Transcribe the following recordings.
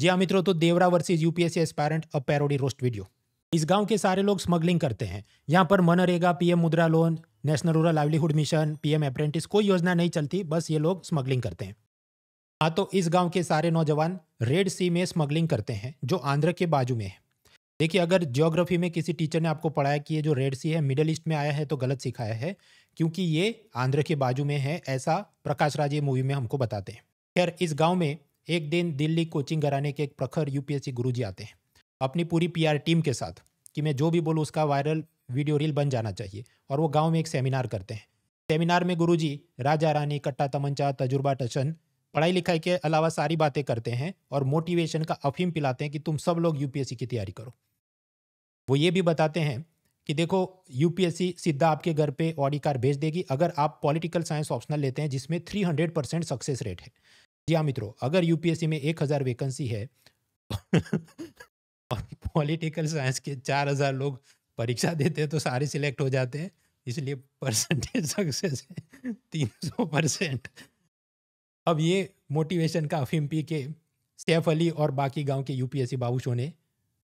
जी हाँ मित्रों तो Devara versus UPSC aspirant a parody roast video इस गांव के सारे लोग स्मगलिंग करते हैं यहाँ पर MNREGA PM Mudra loan national rural livelihood mission PM apprentice कोई योजना नहीं चलती बस ये लोग स्मगलिंग करते हैं हाँ तो इस गांव के सारे नौजवान रेड सी में स्मगलिंग करते हैं जो आंध्र के बाजू में है देखिए अगर ज्योग्राफी में किसी टीचर ने आपको पढ़ाया कि ये जो रेड सी है मिडल ईस्ट में आया है तो गलत सिखाया है क्योंकि ये आंध्र के बाजू में है ऐसा प्रकाश राज ये मूवी में हमको बताते हैं खैर इस गांव में एक दिन दिल्ली कोचिंग कराने के एक प्रखर यूपीएससी गुरुजी आते हैं अपनी पूरी पीआर टीम के साथ कि मैं जो भी बोलूँ उसका वायरल वीडियो रील बन जाना चाहिए और वो गाँव में एक सेमिनार करते हैं सेमिनार में गुरुजी राजा रानी कट्टा तमंचा तजुर्बा टशन पढ़ाई लिखाई के अलावा सारी बातें करते हैं और मोटिवेशन का अफीम पिलाते हैं कि तुम सब लोग यूपीएससी की तैयारी करो वो ये भी बताते हैं कि देखो यूपीएससी सीधा आपके घर पे ऑडी कार भेज देगी अगर आप पॉलिटिकल साइंस ऑप्शनल लेते हैं जिसमें 300 परसेंट सक्सेस रेट है जी हाँ मित्रों अगर यूपीएससी में एक हज़ार वेकेंसी है और पॉलिटिकल साइंस के चार हज़ार लोग परीक्षा देते हैं तो सारे सिलेक्ट हो जाते हैं इसलिए परसेंटेज सक्सेस है तीन सौ परसेंट अब ये मोटिवेशन का अफीम पी के सैफ अली और बाकी गांव के यूपीएससी बाबूशो ने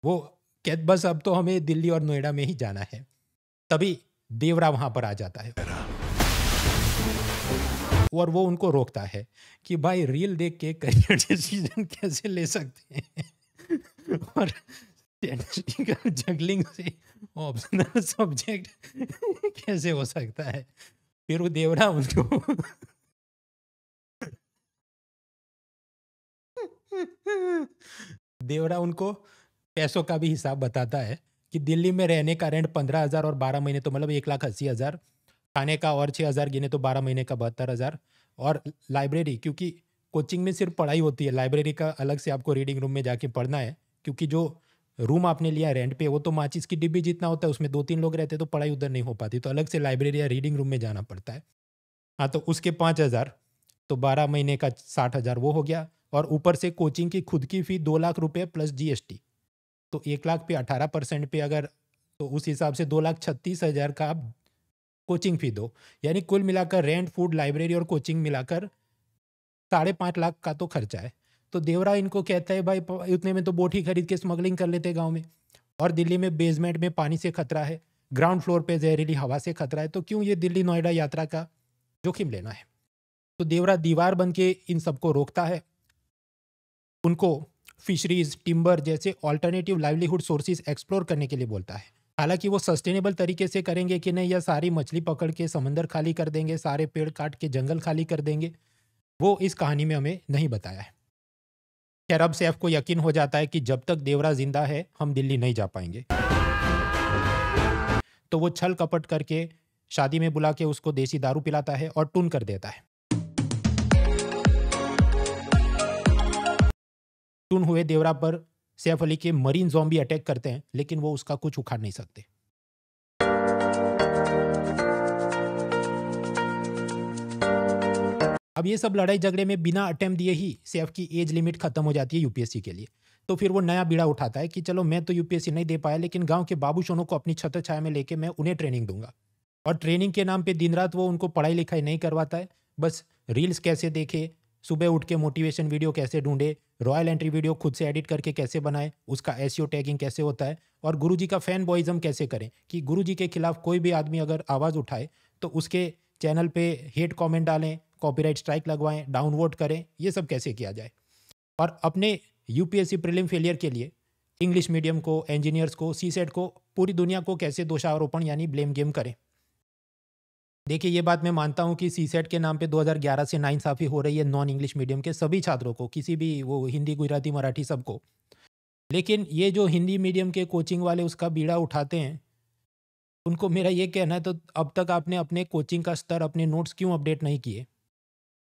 वो कह बस अब तो हमें दिल्ली और नोएडा में ही जाना है तभी देवरा वहां पर आ जाता है और वो उनको रोकता है कि भाई रील देख के करियर डिसीजन कैसे ले सकते हैं और जगलिंग से ऑप्शनल सब्जेक्ट कैसे हो सकता है फिर वो देवरा उनको देवरा उनको पैसों का भी हिसाब बताता है कि दिल्ली में रहने का रेंट पंद्रह हज़ार और बारह महीने तो मतलब एक लाख अस्सी हज़ार खाने का और छः हज़ार गिने तो बारह महीने का बहत्तर हज़ार और लाइब्रेरी क्योंकि कोचिंग में सिर्फ पढ़ाई होती है लाइब्रेरी का अलग से आपको रीडिंग रूम में जाके पढ़ना है क्योंकि जो रूम आपने लिया रेंट पे वो तो माचिस की डिब्बी जितना होता है उसमें दो तीन लोग रहते तो पढ़ाई उधर नहीं हो पाती तो अलग से लाइब्रेरी या रीडिंग रूम में जाना पड़ता है हाँ तो उसके पाँच हज़ार तो बारह महीने का साठ हज़ार वो हो गया और ऊपर से कोचिंग की खुद की फ़ी दो लाख रुपये प्लस जीएसटी तो एक लाख पे अठारह परसेंट पे अगर तो उस हिसाब से दो लाख छत्तीस हज़ार का आप कोचिंग फी दो यानी कुल मिलाकर रेंट फूड लाइब्रेरी और कोचिंग मिलाकर साढ़े पाँच लाख का तो खर्चा है तो देवरा इनको कहता है भाई इतने में तो बोट ही खरीद के स्मगलिंग कर लेते गाँव में और दिल्ली में बेसमेंट में पानी से खतरा है ग्राउंड फ्लोर पे जहरीली हवा से खतरा है तो क्यों ये दिल्ली नोएडा यात्रा का जोखिम लेना है तो देवरा दीवार बन के इन सबको रोकता है उनको फिशरीज टिम्बर जैसे ऑल्टरनेटिव लाइवलीहुड सोर्सेज एक्सप्लोर करने के लिए बोलता है हालांकि वो सस्टेनेबल तरीके से करेंगे कि नहीं या सारी मछली पकड़ के समंदर खाली कर देंगे सारे पेड़ काट के जंगल खाली कर देंगे वो इस कहानी में हमें नहीं बताया है खैर अब सैफ को यकीन हो जाता है कि जब तक देवरा जिंदा है हम दिल्ली नहीं जा पाएंगे तो वो छल कपट करके शादी में बुला के उसको देसी दारू पिलाता है और टून कर देता है टून हुए देवरा पर सैफ अली के मरीन जॉम्बी अटैक करते हैं लेकिन वो उसका कुछ उखाड़ नहीं सकते अब ये सब लड़ाई झगड़े में बिना अटैम्प दिए ही सैफ की एज लिमिट खत्म हो जाती है यूपीएससी के लिए तो फिर वो नया बीड़ा उठाता है कि चलो मैं तो यूपीएससी नहीं दे पाया लेकिन गांव के बाबू सोनों को अपनी छत छाया में लेके मैं उन्हें ट्रेनिंग दूंगा और ट्रेनिंग के नाम पे दिन रात वो उनको पढ़ाई लिखाई नहीं करवाता है बस रील्स कैसे देखे सुबह उठ के मोटिवेशन वीडियो कैसे ढूंढे रॉयल एंट्री वीडियो खुद से एडिट करके कैसे बनाए उसका एस टैगिंग कैसे होता है और गुरु का फैन बॉयज़म कैसे करें कि गुरु के खिलाफ कोई भी आदमी अगर आवाज़ उठाए तो उसके चैनल पर हेट कॉमेंट डालें कॉपीराइट स्ट्राइक लगवाएं डाउनवोड करें ये सब कैसे किया जाए और अपने यूपीएससी प्रीलिम फेलियर के लिए इंग्लिश मीडियम को इंजीनियर्स को सी को पूरी दुनिया को कैसे दोषारोपण यानी ब्लेम गेम करें देखिए ये बात मैं मानता हूँ कि सी सेट के नाम पे 2011 से साफी हो रही है नॉन इंग्लिश मीडियम के सभी छात्रों को किसी भी वो हिंदी गुजराती मराठी सबको लेकिन ये जो हिंदी मीडियम के कोचिंग वाले उसका बीड़ा उठाते हैं उनको मेरा ये कहना है तो अब तक आपने अपने कोचिंग का स्तर अपने नोट्स क्यों अपडेट नहीं किए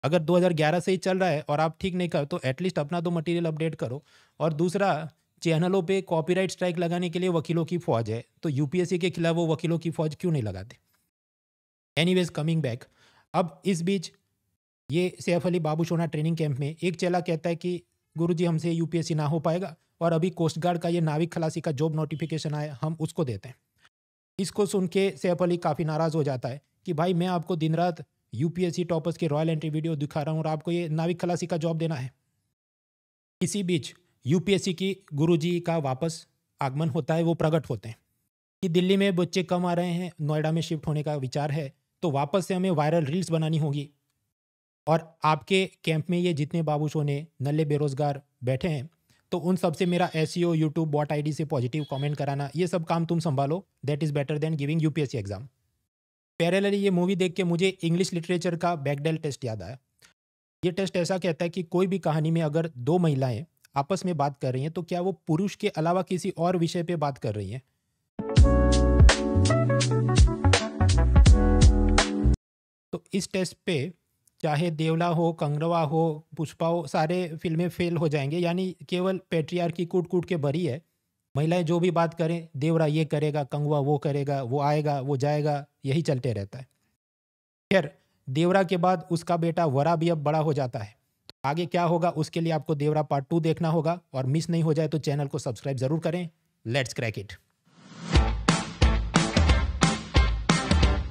अगर 2011 से ही चल रहा है और आप ठीक नहीं कर तो एटलीस्ट अपना तो मटेरियल अपडेट करो और दूसरा चैनलों पे कॉपीराइट स्ट्राइक लगाने के लिए वकीलों की फौज है तो यूपीएससी के खिलाफ वो वकीलों की फौज क्यों नहीं लगाते एनी वेज कमिंग बैक अब इस बीच ये सैफ अली बाबू सोना ट्रेनिंग कैंप में एक चेला कहता है कि गुरुजी हमसे यूपीएससी ना हो पाएगा और अभी कोस्ट गार्ड का ये नाविक खलासी का जॉब नोटिफिकेशन आया हम उसको देते हैं इसको सुन के सैफ अली काफ़ी नाराज़ हो जाता है कि भाई मैं आपको दिन रात यूपीएससी टॉपर्स के रॉयल एंट्री वीडियो दिखा रहा हूँ और आपको ये नाविक खलासी का जॉब देना है इसी बीच यूपीएससी की जी का वापस आगमन होता है वो प्रकट होते हैं कि दिल्ली में बच्चे कम आ रहे हैं नोएडा में शिफ्ट होने का विचार है तो वापस से हमें वायरल रील्स बनानी होगी और आपके कैंप में ये जितने बाबूशों ने नल्ले बेरोज़गार बैठे हैं तो उन सब से मेरा S C O YouTube bot I D से पॉजिटिव कमेंट कराना ये सब काम तुम संभालो that is better than giving UPSC exam parallelly ये मूवी देख के मुझे इंग्लिश लिटरेचर का बैकडेल टेस्ट याद आया ये टेस्ट ऐसा कहता है कि कोई भी कहानी में अगर दो महिलाएं आपस में बात कर रही हैं तो क्या वो पुरुष के अलावा किसी और विषय पे बात कर रही हैं इस टेस्ट पे चाहे देवला हो कंगरवा हो पुष्पा हो सारे फिल्में फेल हो जाएंगे यानी केवल पेट्रियार की कूट कूट के भरी है महिलाएं जो भी बात करें देवरा ये करेगा कंगवा वो करेगा वो आएगा वो जाएगा यही चलते रहता है खैर देवरा के बाद उसका बेटा वरा भी अब बड़ा हो जाता है तो आगे क्या होगा उसके लिए आपको देवरा पार्ट टू देखना होगा और मिस नहीं हो जाए तो चैनल को सब्सक्राइब जरूर करें लेट्स क्रैक इट